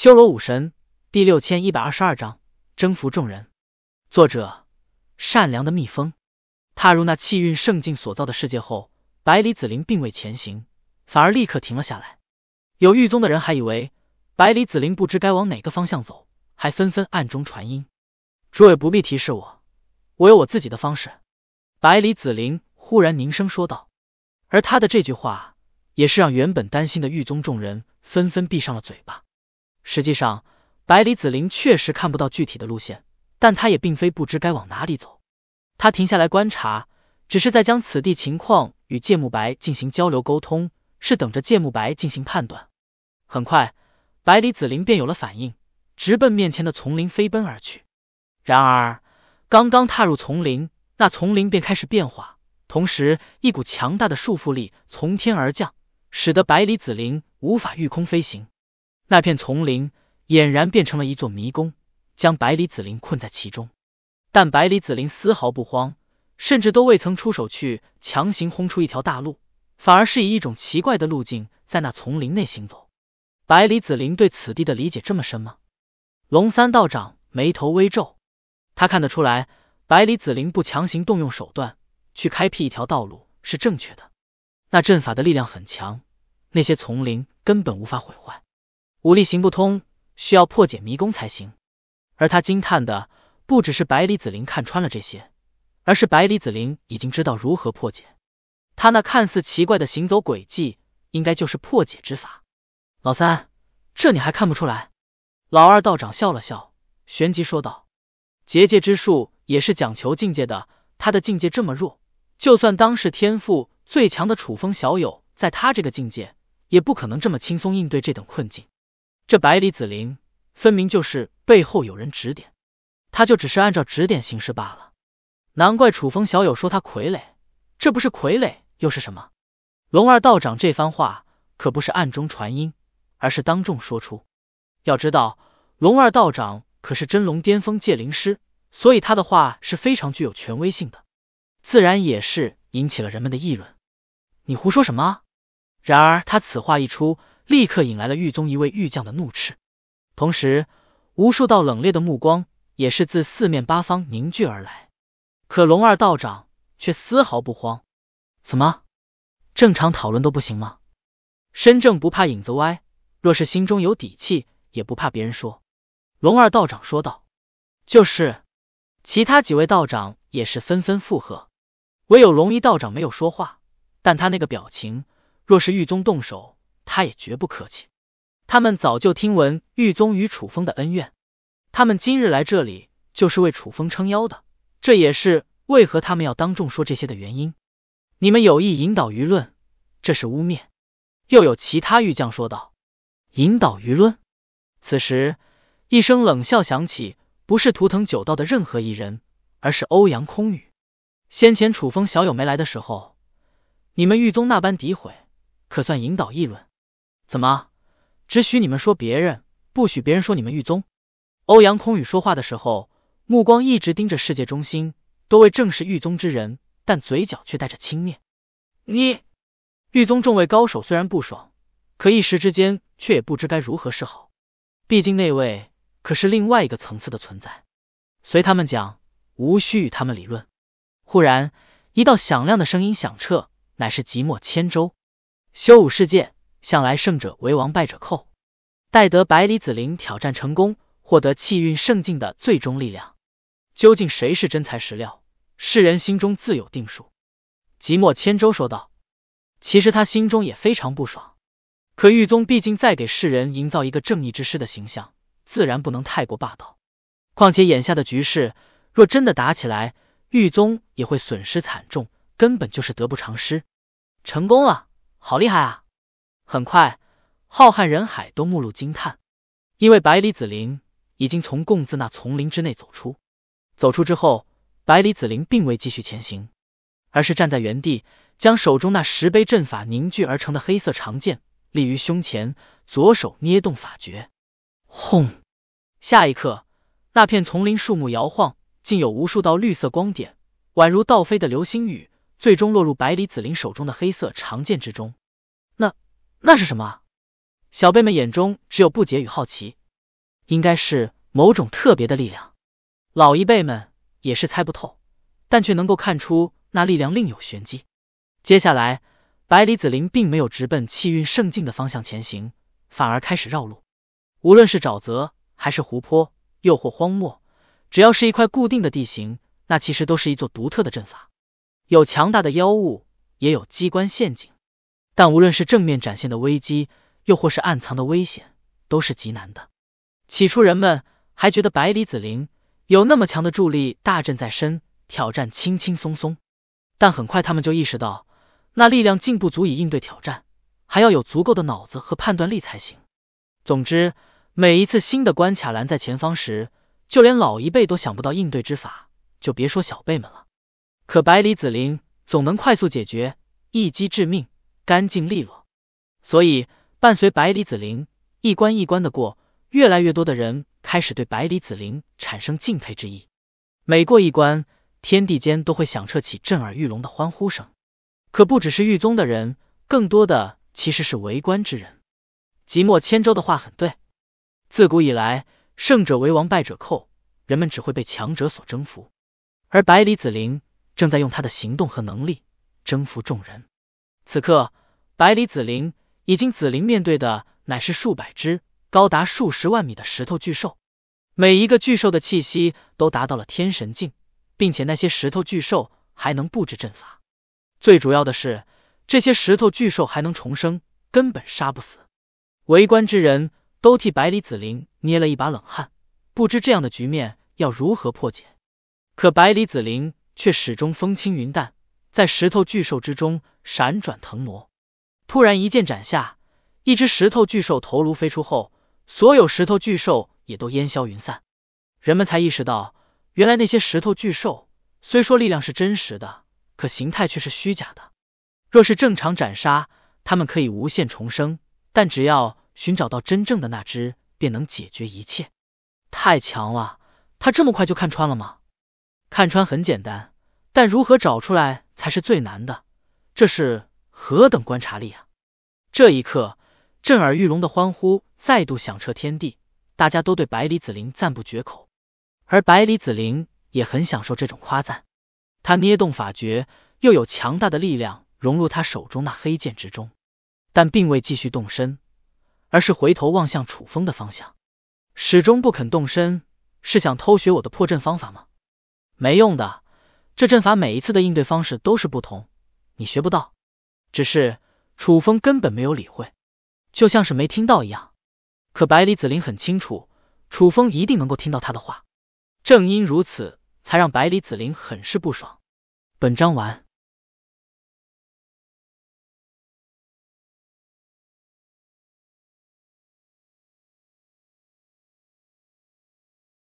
修罗武神第六千一百二十二章征服众人。作者：善良的蜜蜂。踏入那气运圣境所造的世界后，百里紫菱并未前行，反而立刻停了下来。有狱宗的人还以为百里紫菱不知该往哪个方向走，还纷纷暗中传音：“诸位不必提示我，我有我自己的方式。”百里紫菱忽然凝声说道。而他的这句话，也是让原本担心的狱宗众人纷纷闭上了嘴巴。实际上，百里紫菱确实看不到具体的路线，但他也并非不知该往哪里走。他停下来观察，只是在将此地情况与芥木白进行交流沟通，是等着芥木白进行判断。很快，百里紫菱便有了反应，直奔面前的丛林飞奔而去。然而，刚刚踏入丛林，那丛林便开始变化，同时一股强大的束缚力从天而降，使得百里紫菱无法御空飞行。那片丛林俨然变成了一座迷宫，将百里紫林困在其中。但百里紫林丝毫不慌，甚至都未曾出手去强行轰出一条大路，反而是以一种奇怪的路径在那丛林内行走。百里紫林对此地的理解这么深吗？龙三道长眉头微皱，他看得出来，百里紫林不强行动用手段去开辟一条道路是正确的。那阵法的力量很强，那些丛林根本无法毁坏。武力行不通，需要破解迷宫才行。而他惊叹的不只是百里子林看穿了这些，而是百里子林已经知道如何破解。他那看似奇怪的行走轨迹，应该就是破解之法。老三，这你还看不出来？老二道长笑了笑，旋即说道：“结界之术也是讲求境界的，他的境界这么弱，就算当时天赋最强的楚风小友，在他这个境界，也不可能这么轻松应对这等困境。”这百里紫陵分明就是背后有人指点，他就只是按照指点行事罢了。难怪楚风小友说他傀儡，这不是傀儡又是什么？龙二道长这番话可不是暗中传音，而是当众说出。要知道，龙二道长可是真龙巅峰界灵师，所以他的话是非常具有权威性的，自然也是引起了人们的议论。你胡说什么？然而他此话一出。立刻引来了狱宗一位狱将的怒斥，同时无数道冷冽的目光也是自四面八方凝聚而来。可龙二道长却丝毫不慌：“怎么，正常讨论都不行吗？身正不怕影子歪，若是心中有底气，也不怕别人说。”龙二道长说道：“就是。”其他几位道长也是纷纷附和，唯有龙一道长没有说话，但他那个表情，若是狱宗动手。他也绝不客气。他们早就听闻玉宗与楚风的恩怨，他们今日来这里就是为楚风撑腰的，这也是为何他们要当众说这些的原因。你们有意引导舆论，这是污蔑。又有其他玉将说道：“引导舆论。”此时，一声冷笑响起，不是图腾九道的任何一人，而是欧阳空宇。先前楚风小友没来的时候，你们玉宗那般诋毁，可算引导议论。怎么，只许你们说别人，不许别人说你们？玉宗，欧阳空宇说话的时候，目光一直盯着世界中心，多位正是玉宗之人，但嘴角却带着轻蔑。你，玉宗众位高手虽然不爽，可一时之间却也不知该如何是好。毕竟那位可是另外一个层次的存在。随他们讲，无需与他们理论。忽然，一道响亮的声音响彻，乃是即墨千舟，修武世界。向来胜者为王，败者寇。待得百里子陵挑战成功，获得气运圣境的最终力量，究竟谁是真材实料？世人心中自有定数。即墨千舟说道：“其实他心中也非常不爽，可玉宗毕竟在给世人营造一个正义之师的形象，自然不能太过霸道。况且眼下的局势，若真的打起来，玉宗也会损失惨重，根本就是得不偿失。”成功了，好厉害啊！很快，浩瀚人海都目露惊叹，因为百里紫鳞已经从贡字那丛林之内走出。走出之后，百里紫鳞并未继续前行，而是站在原地，将手中那石碑阵法凝聚而成的黑色长剑立于胸前，左手捏动法诀，轰！下一刻，那片丛林树木摇晃，竟有无数道绿色光点，宛如倒飞的流星雨，最终落入百里紫鳞手中的黑色长剑之中。那是什么？小辈们眼中只有不解与好奇，应该是某种特别的力量。老一辈们也是猜不透，但却能够看出那力量另有玄机。接下来，百里子林并没有直奔气运圣境的方向前行，反而开始绕路。无论是沼泽，还是湖泊，又或荒漠，只要是一块固定的地形，那其实都是一座独特的阵法，有强大的妖物，也有机关陷阱。但无论是正面展现的危机，又或是暗藏的危险，都是极难的。起初人们还觉得百里子陵有那么强的助力大阵在身，挑战轻轻松松。但很快他们就意识到，那力量竟不足以应对挑战，还要有足够的脑子和判断力才行。总之，每一次新的关卡拦在前方时，就连老一辈都想不到应对之法，就别说小辈们了。可百里子陵总能快速解决，一击致命。干净利落，所以伴随百里子陵一关一关的过，越来越多的人开始对百里子陵产生敬佩之意。每过一关，天地间都会响彻起震耳欲聋的欢呼声。可不只是狱宗的人，更多的其实是为官之人。即墨千州的话很对，自古以来，胜者为王，败者寇，人们只会被强者所征服。而百里子陵正在用他的行动和能力征服众人。此刻。百里紫菱，已经，紫菱面对的乃是数百只高达数十万米的石头巨兽，每一个巨兽的气息都达到了天神境，并且那些石头巨兽还能布置阵法。最主要的是，这些石头巨兽还能重生，根本杀不死。围观之人都替百里紫菱捏了一把冷汗，不知这样的局面要如何破解。可百里紫菱却始终风轻云淡，在石头巨兽之中闪转腾挪。突然一剑斩下，一只石头巨兽头颅飞出后，所有石头巨兽也都烟消云散。人们才意识到，原来那些石头巨兽虽说力量是真实的，可形态却是虚假的。若是正常斩杀，它们可以无限重生，但只要寻找到真正的那只，便能解决一切。太强了，他这么快就看穿了吗？看穿很简单，但如何找出来才是最难的。这是。何等观察力啊！这一刻，震耳欲聋的欢呼再度响彻天地，大家都对百里子鳞赞不绝口，而百里子鳞也很享受这种夸赞。他捏动法诀，又有强大的力量融入他手中那黑剑之中，但并未继续动身，而是回头望向楚风的方向，始终不肯动身，是想偷学我的破阵方法吗？没用的，这阵法每一次的应对方式都是不同，你学不到。只是楚风根本没有理会，就像是没听到一样。可百里子林很清楚，楚风一定能够听到他的话。正因如此，才让百里子林很是不爽。本章完。